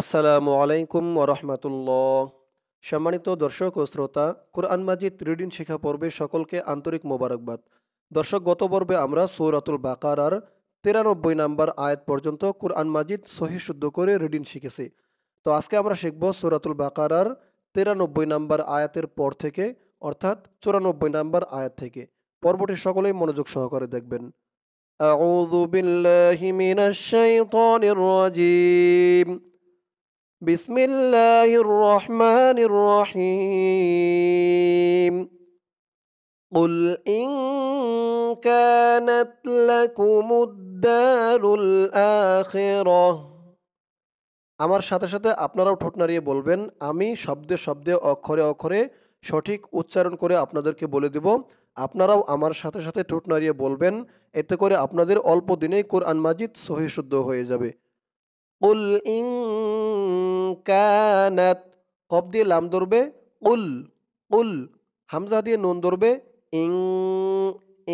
আসসালামু আলাইকুম ওরহমতুল্লাহ সম্মানিত দর্শক ও শ্রোতা কোরআন মাজিদ রিডিন শিক্ষা পর্বে সকলকে আন্তরিক মোবারকবাদ দর্শক গত পর্বে আমরা সৌরাতুল বাকারার তিরানব্বই নাম্বার আয়াত পর্যন্ত কোরআন মাজিদ সহি শুদ্ধ করে রিডিন শিখেছি তো আজকে আমরা শিখব সৌরাতুল বাকারার তিরানব্বই নাম্বার আয়াতের পর থেকে অর্থাৎ চুরানব্বই নাম্বার আয়াত থেকে পর্বটি সকলেই মনোযোগ সহকারে দেখবেন أعوذ بالله من الشيطان الرجيم بسم الله الرحمن الرحيم قل إن كانت لكم الدار الآخرة আমার সাথে সাথে আপনারাও ঠোঁট নাড়িয়ে বলবেন আমি শব্দে শব্দে অক্ষরে অক্ষরে সঠিক উচ্চারণ করে আপনাদেরকে বলে দেব আপনারাও আমার সাথে সাথে ঠোঁট নাড়িয়ে বলবেন এতে করে আপনাদের অল্প দিনেই কোরআন মাজিদ সহিশুদ্ধ হয়ে যাবে উল ইং কানাত কব দিয়ে লাম ধরবে উল উল হামজা দিয়ে নুন ধরবে ইং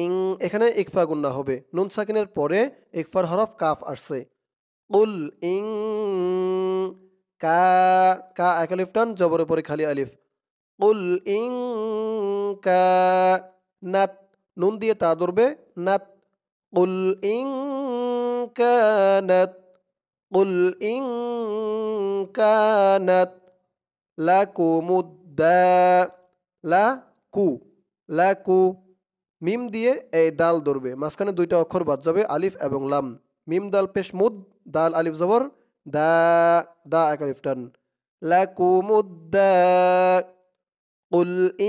ইং এখানে ইকফা গুন্না হবে নুন সাকিনের পরে ইকফার হরফ কাফ আসছে উল ইং কা কা এক আলিফ টান জবর উপরে খালি আলিফ উল ইং কা নাত নুন দিয়ে তা ধরবে নাত উল ইং কানাত قل إن كانت لكم الداء লাকু লাকু মিম দিয়ে এই দাল ধরবে মাঝখানে দুইটা অক্ষর বাদ যাবে আলিফ এবং লাম মিম দাল পেশ মুদ দাল আলিফ জবর দা দা এক আলিফ টান লাকুমুদ্দা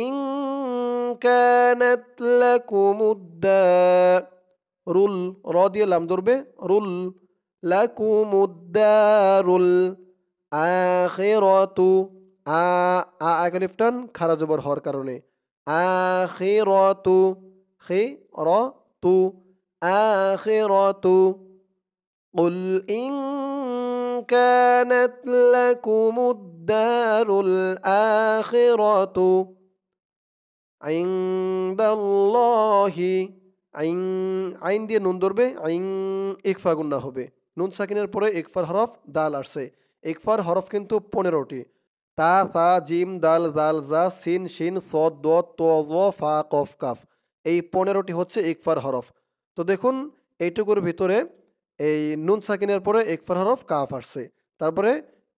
ইং إن كانت لكم الدار رول راضية لام دربة رول লাকুম উদ্দারুল আখিরতু আ আলিফটান খারা জবর হওয়ার কারণে আখিরতু খি র তু আখিরতু قل إن كانت لكم الدار الآخرة عند الله আইন আইন দিয়ে নুন ধরবে আইন ইকফা গুন্না হবে নুন সাকিনের পরে একফার হরফ দাল আসছে একফার হরফ কিন্তু পনেরোটি তা সা জিম দাল জাল জা সিন শিন সদ দ ত জ ফা কফ কাফ এই পনেরোটি হচ্ছে একফার হরফ তো দেখুন এইটুকুর ভিতরে এই নুন সাকিনের পরে একফার হরফ কাফ আসছে তারপরে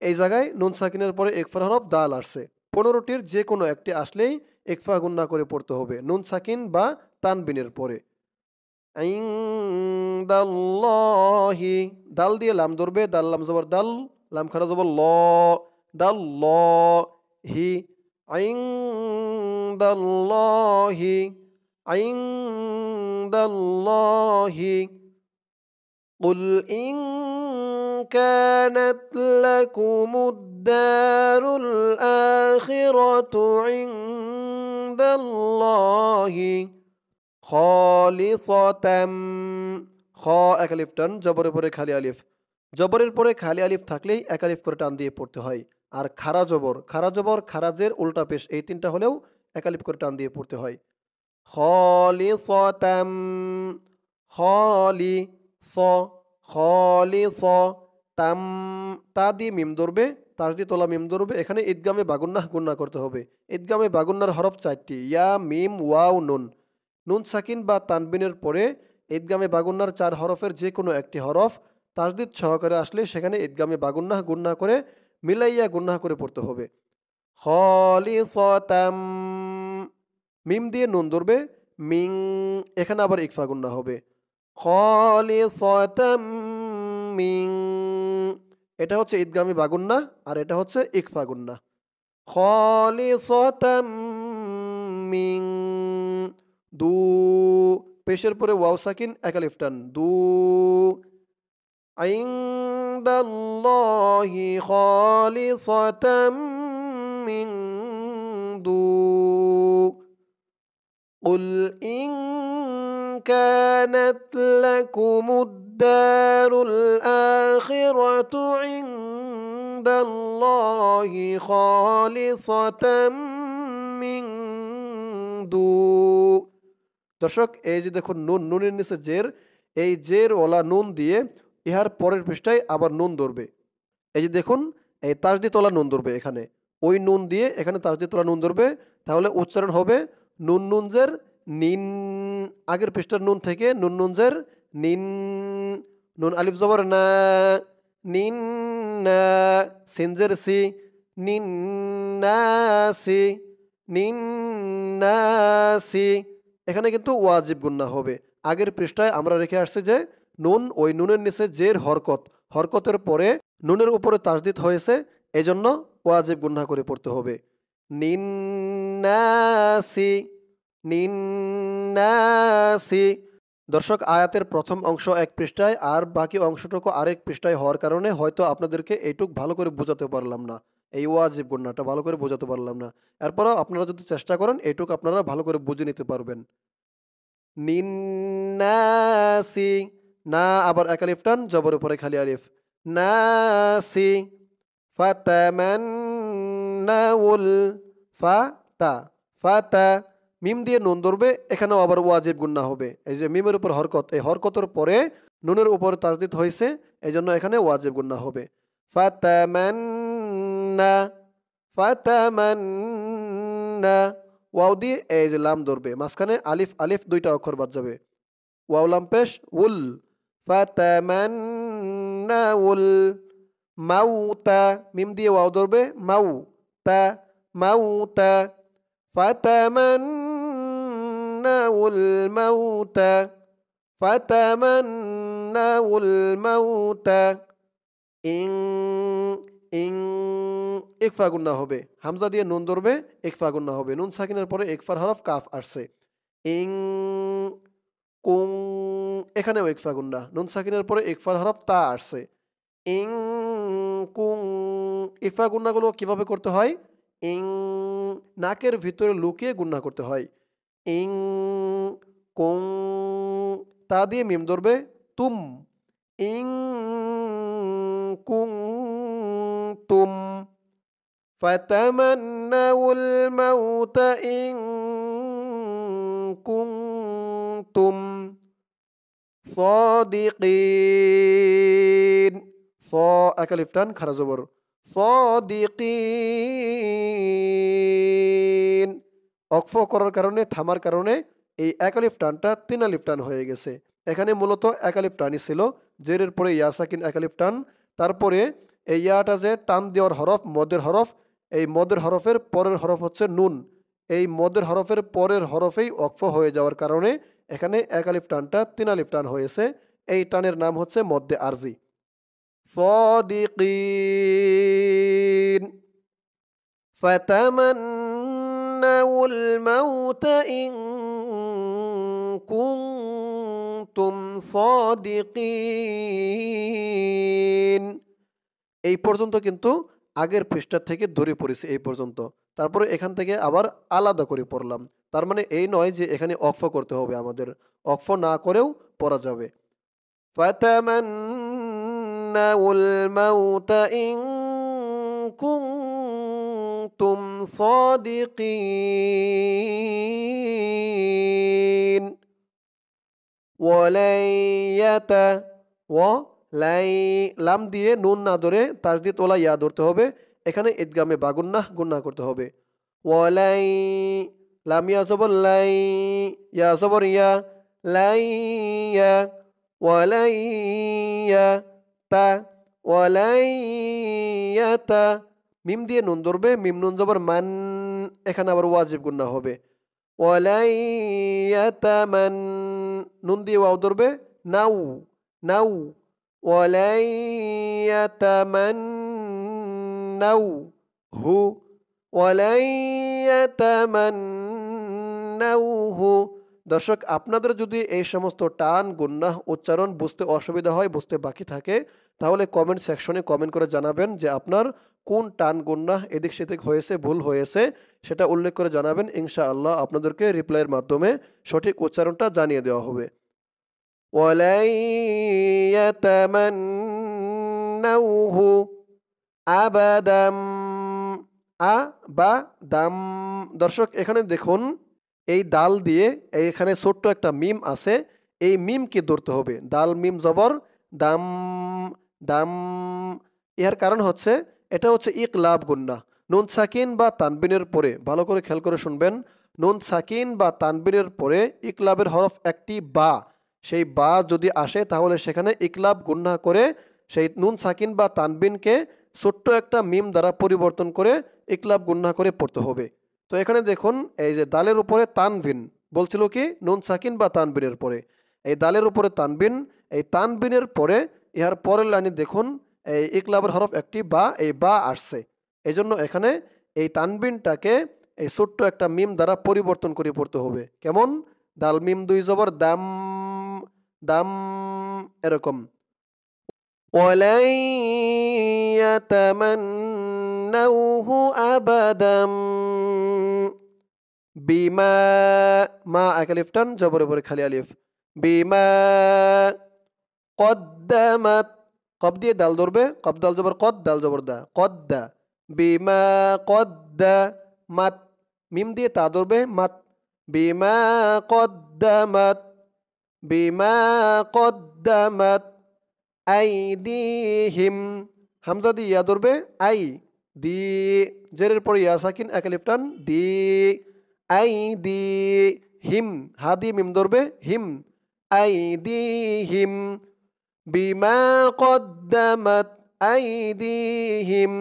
এই জায়গায় নুন সাকিনের পরে একফার হরফ দাল আসছে পনেরোটির যে কোনো একটি আসলেই একফা গুন্না করে পড়তে হবে নুন সাকিন বা তানবিনের পরে عند الله دال دي لام دربه دال لام زبر دال لام خرز زبر لا دال لا هي عند الله عند الله قل إن كانت لكم الدار الآخرة عند الله খলিসতাম খ এক আলিফ টান জবরের পরে খালি আলিফ জবরের পরে খালি আলিফ থাকলেই এক আলিফ করে টান দিয়ে পড়তে হয় আর খারা জবর খারা জবর খারাজের উল্টা পেশ এই তিনটা হলেও এক আলিফ করে টান দিয়ে পড়তে হয় খলিসতাম খলি স খলি স তাম তা দিয়ে মিম ধরবে তার দিয়ে তোলা মিম ধরবে এখানে ঈদগামে বাগুন্নাহ গুন্না করতে হবে ঈদগামে বাগুন্নার হরফ চারটি ইয়া মিম ওয়াও নুন নুন সাকিন বা তানবিনের পরে ঈদগামে বাগুন্নার চার হরফের যে কোনো একটি হরফ তাজদিদ সহকারে আসলে সেখানে ঈদগামে বাগুন্নাহ গুন্না করে মিলাইয়া গুন্না করে পড়তে হবে মিম দিয়ে নুন ধরবে মিং এখানে আবার ইকফা গুন্না হবে মিং এটা হচ্ছে ঈদগামি বাগুন্না আর এটা হচ্ছে ইকফা গুন্না সতম মিং দু পেশের পরে ওয়াও সাকিন একালিফটান দু عند الله خالصة من دو قل إن كانت لكم الدار الآخرة عند الله خالصة من دون দর্শক এই যে দেখুন নুন নুনের নিচে জের এই জের ওলা নুন দিয়ে ইহার পরের পৃষ্ঠায় আবার নুন ধরবে এই যে দেখুন এই দিয়ে তোলা নুন ধরবে এখানে ওই নুন দিয়ে এখানে দিয়ে তোলা নুন ধরবে তাহলে উচ্চারণ হবে নুন জের নিন আগের পৃষ্ঠার নুন থেকে নুন জের নিন নুন আলিফ জবর না নিন না সিনজের সি নিন না সি নিন না সি এখানে কিন্তু ওয়াজিব গুন্না হবে আগের পৃষ্ঠায় আমরা রেখে আসছি যে নুন ওই নুনের নিচে জের হরকত হরকতের পরে নুনের উপরে তাসদিত হয়েছে এজন্য ওয়াজিব গুন্না করে পড়তে হবে নিন্নাসি নিন্নাসি দর্শক আয়াতের প্রথম অংশ এক পৃষ্ঠায় আর বাকি অংশটুকু আরেক পৃষ্ঠায় হওয়ার কারণে হয়তো আপনাদেরকে এইটুক ভালো করে বোঝাতে পারলাম না এই ওয়াজিব গুণাটা ভালো করে বোঝাতে পারলাম না এরপরও আপনারা যদি চেষ্টা করেন এটুকু আপনারা ভালো করে বুঝে নিতে পারবেন নিন্নাসি না আবার এক আলিফ টান জবর উপরে খালি আলিফ নাসি ফাতা মিম দিয়ে নুন ধরবে এখানেও আবার ওয়াজিব গুন্না হবে এই যে মিমের উপর হরকত এই হরকতের পরে নুনের উপর দিত হয়েছে এই জন্য এখানে ওয়াজিব গুন্না হবে ফাতামান ফাতামান্না ওয়াও দিয়ে এই যে লাম ধরবে মাঝখানে আলিফ আলিফ দুইটা অক্ষর বাদ যাবে ওয়াও লাম পেশ উল ফাতামান্না উল মাউ তা মিম দিয়ে ওয়াও ধরবে মাউ তা মাউ তা فتمنوا الموت فتمنوا الموت ইং ইং এক ফাগুন্না হবে হামজা দিয়ে নুন ধরবে এক ফাগুন্না হবে নুন সাকিনের পরে এক ফার হরফ কাফ আসছে ইং কুং এখানেও এক ফাগুন্না নুন সাকিনের পরে এক ফার হরফ তা আসছে ইং কুং এক ফাগুন্নাগুলো কীভাবে করতে হয় ইং নাকের ভিতরে লুকিয়ে গুন্না করতে হয় ইং কুং তা দিয়ে মিম ধরবে তুম ইং فتمنوا الموت إن كنتم صادقين ص أكلفتان خرزبر صادقين অক্ফ করার কারণে থামার কারণে এই একালিফ টানটা তিনালিফ টান হয়ে গেছে এখানে মূলত একালিফ টানই ছিল জেরের পরে ইয়াসাকিন একালিফ টান তারপরে এই ইয়াটা যে টান দেওয়ার হরফ মদের হরফ এই মদের হরফের পরের হরফ হচ্ছে নুন এই মদের হরফের পরের হরফেই অক্ফ হয়ে যাওয়ার কারণে এখানে একালিফ টানটা তিনালিপ টান হয়েছে এই টানের নাম হচ্ছে মদ্যে আরজি এই পর্যন্ত কিন্তু আগের পৃষ্ঠা থেকে ধরে পড়েছি এই পর্যন্ত তারপরে এখান থেকে আবার আলাদা করে পড়লাম তার মানে এই নয় যে এখানে অক্ফ করতে হবে আমাদের অক্ফ না করেও পড়া যাবে তুম صادقين ولن লাই লাম দিয়ে নুন না ধরে তার দিয়ে তোলা ইয়া ধরতে হবে এখানে ঈদগামে বা গুন্না করতে হবে ওয়ালাই লাম ইয়া সবর লাই ইয়া সবর ইয়া লাই ইয়া ওয়ালাই ইয়া তা ওয়ালাই ইয়া তা মিম দিয়ে নুন ধরবে মিম নুন জবর মান এখানে আবার ওয়াজিব গুন্না হবে ওয়ালাই ইয়া তা মান নুন দিয়ে ওয়াও ধরবে নাউ নাউ ولن يتمنوه ولن يتمنوه দর্শক আপনাদের যদি এই সমস্ত টান গুন্নাহ উচ্চারণ বুঝতে অসুবিধা হয় বুঝতে বাকি থাকে তাহলে কমেন্ট সেকশনে কমেন্ট করে জানাবেন যে আপনার কোন টান গুন্নাহ এদিক সেদিক হয়েছে ভুল হয়েছে সেটা উল্লেখ করে জানাবেন ইনশাআল্লাহ আপনাদেরকে রিপ্লাইয়ের মাধ্যমে সঠিক উচ্চারণটা জানিয়ে দেওয়া হবে ولن يتمنوه আবাদাম আ বা দাম দর্শক এখানে দেখুন এই দাল দিয়ে এখানে ছোট্ট একটা মিম আছে এই মিমকে ধরতে হবে দাল মিম জবর দাম দাম ইহার কারণ হচ্ছে এটা হচ্ছে ইক লাভ গুন্না নুন সাকিন বা তানবিনের পরে ভালো করে খেয়াল করে শুনবেন নুন সাকিন বা তানবিনের পরে ইক লাভের হরফ একটি বা সেই বা যদি আসে তাহলে সেখানে ইকলাব গুন্না করে সেই নুন সাকিন বা তানবিনকে ছোট্ট একটা মিম দ্বারা পরিবর্তন করে ইকলাব গুন্না করে পড়তে হবে তো এখানে দেখুন এই যে দালের উপরে তানবিন বলছিল কি নুন সাকিন বা তানবিনের পরে এই দালের উপরে তানবিন এই তানবিনের পরে ইহার পরের লাইনে দেখুন এই ইকলাবের হরফ একটি বা এই বা আসছে এজন্য এখানে এই তানবিনটাকে এই ছোট্ট একটা মিম দ্বারা পরিবর্তন করে পড়তে হবে কেমন দালমিম দুই জবৰ দাম দাম এরকম ওলাইয়াতামান্নাহু বিমা মা আকালিফটান খালি আলিফ বিমা কদ্দামাত কব দিয়ে ডাল ধৰবে কব ডাল জবৰ কদ জবৰ দা কদ্দা বিমা কদ্দা মাত মিম দিয়ে তা ধৰবে মাত বিমা কদ্দামত বিমা কদ্দামত আই দি হিম হামজা দি ইয়া ধরবে আই দি জেরের পর ইয়া সাকিন একালিফটান দি আই দি হিম হা দি মিম ধরবে হিম আই দি হিম বিমা কদ্দামত আই দি হিম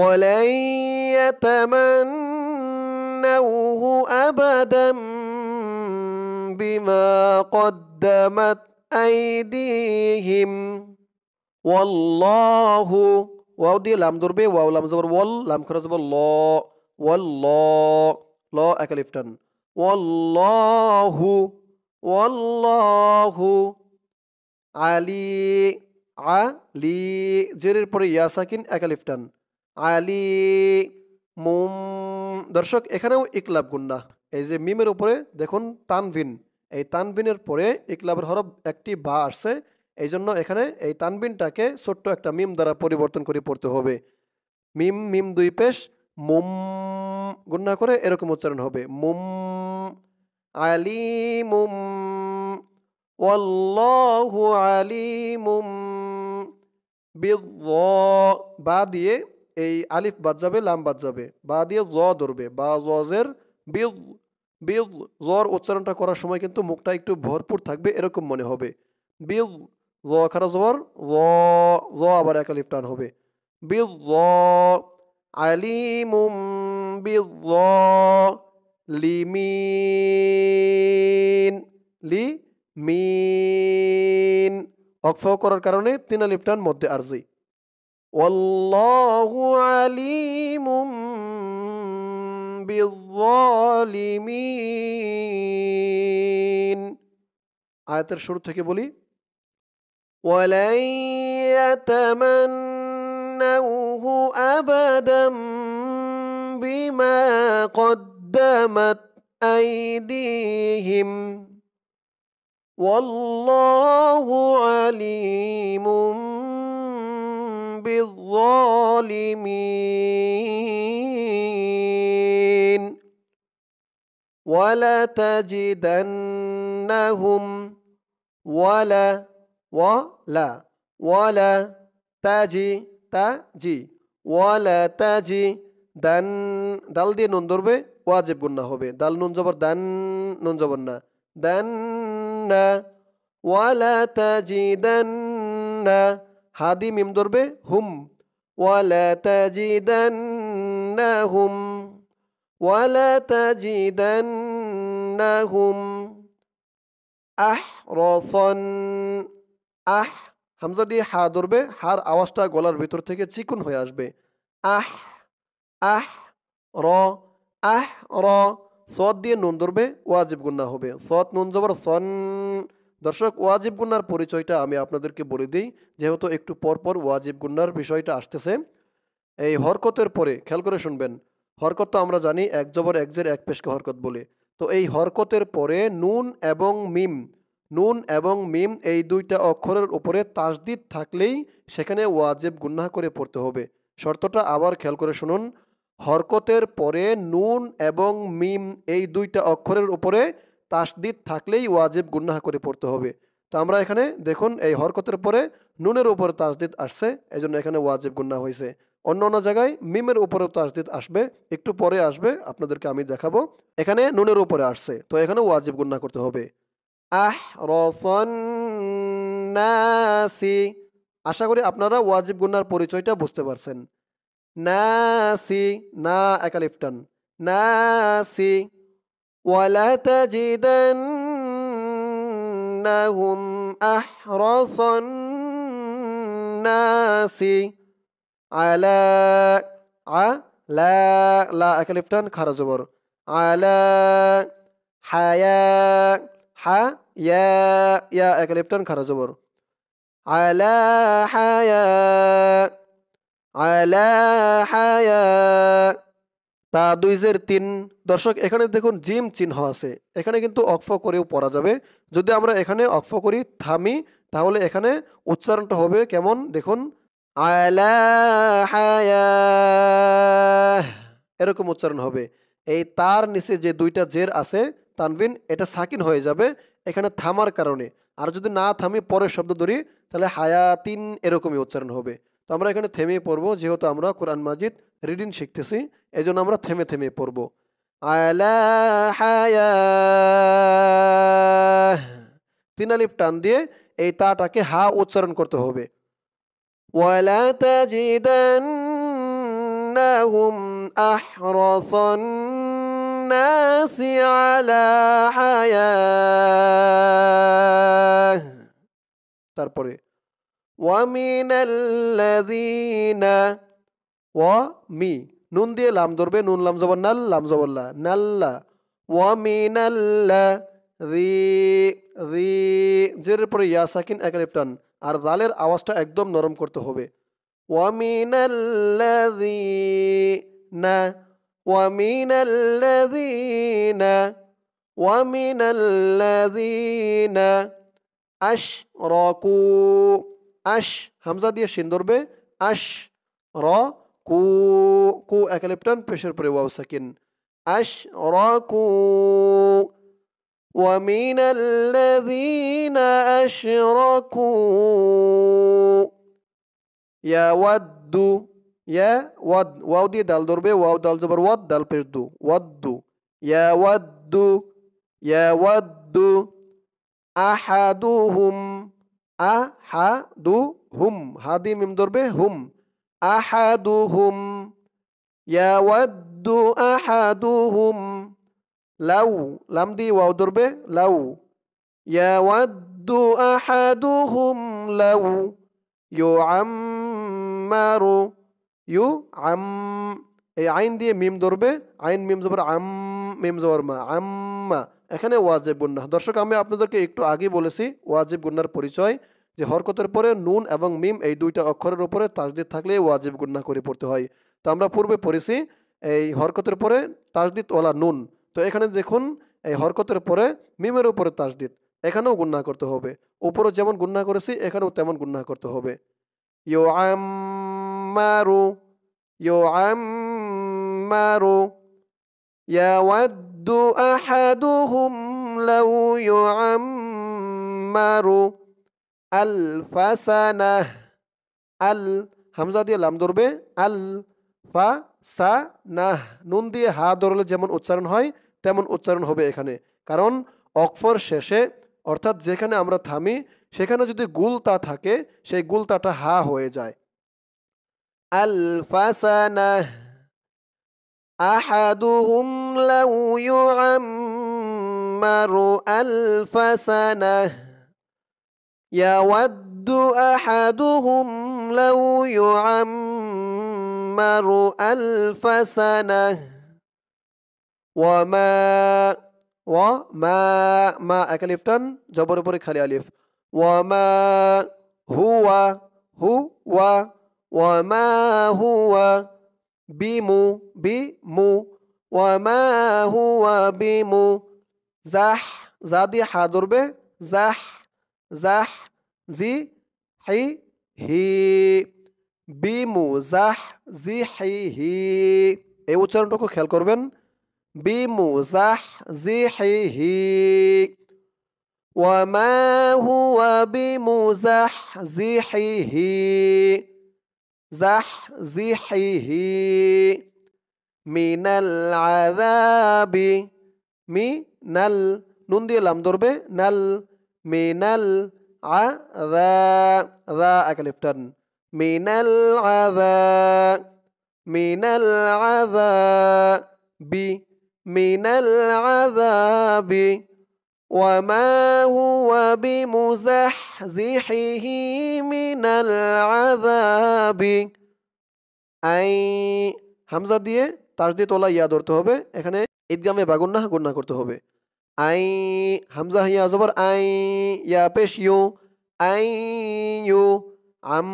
ولن يتمنى ابتغوه أبدا بما قدمت أيديهم والله واو دي لام ضرب واو لام زبر وال لام كرز الله والله لا أكلفتن والله والله علي علي جرير بري ياساكين أكلفتن علي মোম দর্শক এখানেও ইকলাব গুন্ডা এই যে মিমের উপরে দেখুন তানভিন এই তানভিনের পরে ইকলাবের হরফ একটি বা আসছে এই জন্য এখানে এই তানবিনটাকে ছোট্ট একটা মিম দ্বারা পরিবর্তন করে পড়তে হবে মিম মিম দুই পেশ মোম গুন্না করে এরকম উচ্চারণ হবে মোম আলিমুম ওয়াল্লাহু আলিমুম বি বা দিয়ে এই আলিফ বাদ যাবে লাম বাদ যাবে বা দিয়ে জ ধরবে বা জজের বিল বিল জর উচ্চারণটা করার সময় কিন্তু মুখটা একটু ভরপুর থাকবে এরকম মনে হবে বিল জ খারা জবর জ জ আবার এক আলিফ টান হবে বিল জ আলিমুম বিল জ লিমিন লি মিন অক্ষ করার কারণে তিন আলিফ টান মধ্যে আরজি والله عليم بالظالمين آيات শুরু থেকে বলি ولن يتمنوه أبدا بما قدمت أيديهم والله عليم بالظالمين بالظالمين ولتجدنهم ولا ولا ولا تجي تجي ولا تجي دن دل دي نون ধরবে ওয়াজিব গুনাহ হবে দাল নুন জবর دن নুন জবর না দান ولا تجدن হাদি মিম ধরবে হুম ওয়ালা তাজিদান্নাহুম ওয়ালা তাজিদান্নাহুম আহ রসন আহ হামজা দিয়ে হা ধরবে হার আওয়াজটা গলার ভিতর থেকে চিকুন হয়ে আসবে আহ আহ র আহ র সদ দিয়ে নুন ধরবে ওয়াজিব গুন্না হবে সদ নুন জবর সন দর্শক ওয়াজিব গুন্নার পরিচয়টা আমি আপনাদেরকে বলে দিই যেহেতু একটু পরপর ওয়াজিব গুন্নার বিষয়টা আসতেছে এই হরকতের পরে খেয়াল করে শুনবেন হরকত তো আমরা জানি এক জবর এক জের এক পেশকে হরকত বলে তো এই হরকতের পরে নুন এবং মিম নুন এবং মিম এই দুইটা অক্ষরের উপরে তাসদিদ থাকলেই সেখানে ওয়াজেব গুন্না করে পড়তে হবে শর্তটা আবার খেয়াল করে শুনুন হরকতের পরে নুন এবং মিম এই দুইটা অক্ষরের উপরে তাসদিদ থাকলেই ওয়াজিব গুন্নাহ করে পড়তে হবে তো আমরা এখানে দেখুন এই হরকতের পরে নুনের উপর তাসদিদ আসছে এই জন্য এখানে ওয়াজিব গুন্না হয়েছে অন্য অন্য জায়গায় মিমের উপরেও তাসদিদ আসবে একটু পরে আসবে আপনাদেরকে আমি দেখাবো এখানে নুনের উপরে আসছে তো এখানে ওয়াজিব গুন্না করতে হবে আহ রসন আশা করি আপনারা ওয়াজিব গুন্নার পরিচয়টা বুঝতে পারছেন না সি না একালিফটান সি ولتجدنهم أحرص الناس على على لا أكلفتان خرجبر على حياة حياة يا أكلفتان خرجبر على حياة على حياة তা দুই জের তিন দর্শক এখানে দেখুন জিম চিহ্ন আছে এখানে কিন্তু অক্ফ করেও পড়া যাবে যদি আমরা এখানে অক্ফ করি থামি তাহলে এখানে উচ্চারণটা হবে কেমন দেখুন এরকম উচ্চারণ হবে এই তার নিচে যে দুইটা জের আছে তানবিন এটা সাকিন হয়ে যাবে এখানে থামার কারণে আর যদি না থামি পরের শব্দ ধরি তাহলে হায়াতিন এরকমই উচ্চারণ হবে তো আমরা এখানে থেমে পড়বো যেহেতু আমরা কোরআন মাজিদ রিডিং শিখতেছি এই জন্য আমরা থেমে থেমে পড়বো তিন আলিফ টান দিয়ে এই তাটাকে হা উচ্চারণ করতে হবে তারপরে ومن ও মি নুন দিয়ে লাম ধরবে নুন লাম জবর নাল লাম নাল্লা ومن পরে ইয়াসাকিন সাকিন আর জালের আওয়াজটা একদম নরম করতে হবে ومن না ومن الذين ومن আশ রকু اش همزه দিয়ে সিন্দুর বে اش را کو کو اکلیپٹن پیشر پر واو ساکن اش را کو ومن الذين اشركوا يود يود واو دي دال دربه واو دال زبر ود دال پیش دو ود يود يود احدهم أحدهم هذه ميم ضربة هم أحدهم يود أحدهم لو لم دي واو ضربة لو يود أحدهم لو يعمر يعم إيه، عين دي ميم ضربة عين ميم زبر عم ميم زبر ما عم এখানে ওয়াজেব গুন্না দর্শক আমি আপনাদেরকে একটু আগে বলেছি ওয়াজেব গুন্নার পরিচয় যে হরকতের পরে নুন এবং মিম এই দুইটা অক্ষরের উপরে তাজদিদ থাকলে ওয়াজেব গুন্না করে পড়তে হয় তো আমরা পূর্বে পড়েছি এই হরকতের পরে তাজদিদ ওলা নুন তো এখানে দেখুন এই হরকতের পরে মিমের উপরে তাজদিদ এখানেও গুন্না করতে হবে উপরও যেমন গুন্না করেছি এখানেও তেমন গুন্না করতে হবে ইউ মারু ইউ মারু يود أحدهم لو يعمر ألف سنة আল হামজা দিয়ে লাম ধরবে আল ফা সা নাহ নুন দিয়ে হা ধরলে যেমন উচ্চারণ হয় তেমন উচ্চারণ হবে এখানে কারণ অক্ষর শেষে অর্থাৎ যেখানে আমরা থামি সেখানে যদি গুলতা থাকে সেই গুলতাটা হা হয়ে যায় আল ফা সা ফাসানাহ أحدهم لو يعمر ألف سنة يود أحدهم لو يعمر ألف سنة وما وما ما أكلفتن جبر بريك خلي ألف وما هو هو وما هو بمو بمو وما هو بمو زح زادي حاضر به زح زح زي حي هي بمو زح زي حي هي كوربن بيمو زح زي حي هي وما هو هي زحزحه من العذاب من ال نون دي لام بي نل من العذاب ذا أكلف تن من العذاب من العذاب من العذاب وما هو بمزحزحه من العذاب আই হামজা দিয়ে তার দিয়ে তোলা ইয়া ধরতে হবে এখানে ঈদগামে বা গুন্না গুন্না করতে হবে আই হামজা হিয়া জবর আই ইয়া পেশ ইউ আই ইউ আম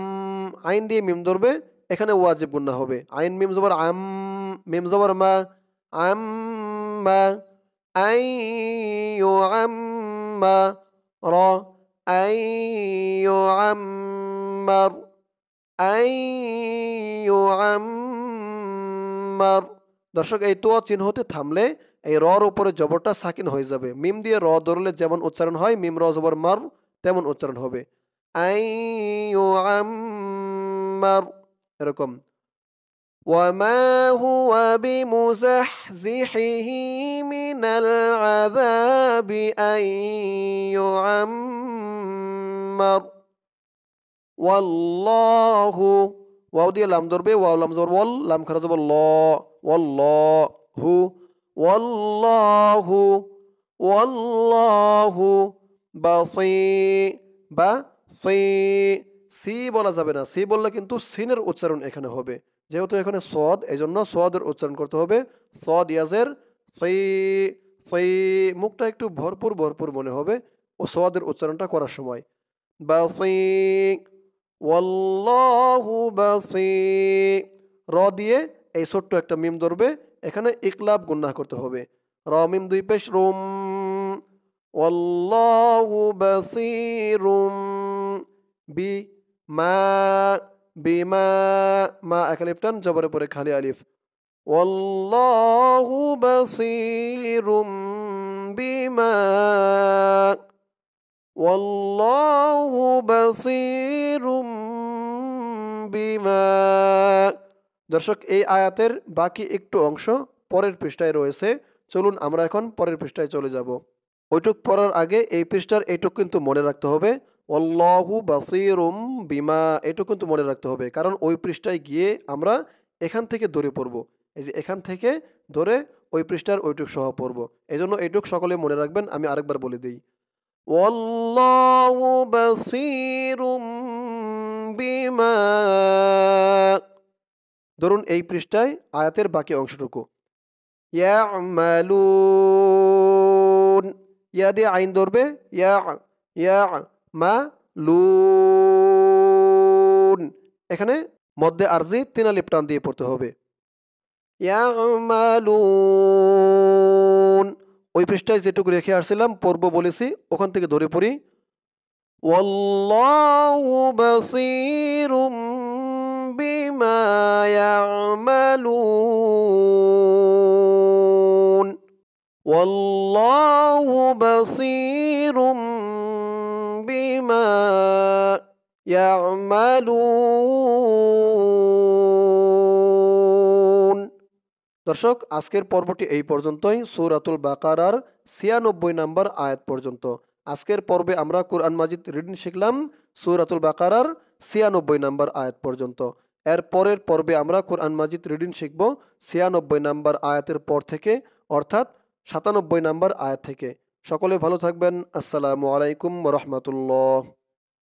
আইন দিয়ে মিম ধরবে এখানে ওয়াজিব গুন্না হবে আইন মিম জবর আম মিম জবর মা আম মা أن يعمر أن يعمر أن يعمر দর্শক এই তো চিহ্নতে থামলে এই রর উপরে জবরটা সাকিন হয়ে যাবে মিম দিয়ে র ধরলে যেমন উচ্চারণ হয় মিম র জবর মার তেমন উচ্চারণ হবে আই এরকম وما هو بمزحزحه من العذاب أن يعمر والله واو دي لام ضرب واو لام ضرب وال لام كرزب الله والله والله والله بصي بصي سي بولا زبنا سي بولا كنتو سينر সিনের উচ্চারণ هو بي যেহেতু এখানে সদ এই জন্য সদের উচ্চারণ করতে হবে সদ ইয়াজের সেই সেই মুখটা একটু ভরপুর ভরপুর মনে হবে ও সদের উচ্চারণটা করার সময় বা ওয়াল্লাহু বাসি র দিয়ে এই ছোট্ট একটা মিম ধরবে এখানে ইকলাব গুন্নাহ করতে হবে র মিম দুই পেশ রুম ওয়াল্লাহু বাসিরুম বি মা বিমা মা এক একালিপটান জবরে পরে খালি আলিফ والله بصير بما والله بصير بما দর্শক এই আয়াতের বাকি একটু অংশ পরের পৃষ্ঠায় রয়েছে চলুন আমরা এখন পরের পৃষ্ঠায় চলে যাব ওইটুক পড়ার আগে এই পৃষ্ঠার এইটুক কিন্তু মনে রাখতে হবে অল্লাহু বাসিরুম বিমা এটুকু কিন্তু মনে রাখতে হবে কারণ ওই পৃষ্ঠায় গিয়ে আমরা এখান থেকে ধরে পড়ব এই যে এখান থেকে ধরে ওই পৃষ্ঠার ওইটুক সহ পড়ব এই জন্য এইটুক সকলে মনে রাখবেন আমি আরেকবার বলে দিই অল্লাহু বাসিরুম বিমা ধরুন এই পৃষ্ঠায় আয়াতের বাকি অংশটুকু ইয়ামালুন ইয়া দিয়ে আইন ধরবে ইয়া ইয়া মা লুন এখানে মধ্যে আরজি তিনা আলিপ টান দিয়ে পড়তে হবে ওই পৃষ্ঠায় যেটুকু রেখে আসছিলাম পর্ব বলেছি ওখান থেকে ধরে পড়ি ওয়াল্লাহু বাসীরুম বিমা দর্শক আজকের পর্বটি এই পর্যন্তই সৌরাতুল বাকারার ছিয়ানব্বই নম্বর আয়াত পর্যন্ত আজকের পর্বে আমরা কোরআন মাজিদ রিডিং শিখলাম সৌরাতুল বাকারার ছিয়ানব্বই নম্বর আয়াত পর্যন্ত এর পরের পর্বে আমরা কোরআন মাজিদ রিডিং শিখব ছিয়ানব্বই নম্বর আয়াতের পর থেকে অর্থাৎ সাতানব্বই নম্বর আয়াত থেকে সকলে ভালো থাকবেন আসসালামু আলাইকুম রহমতুল্লাহ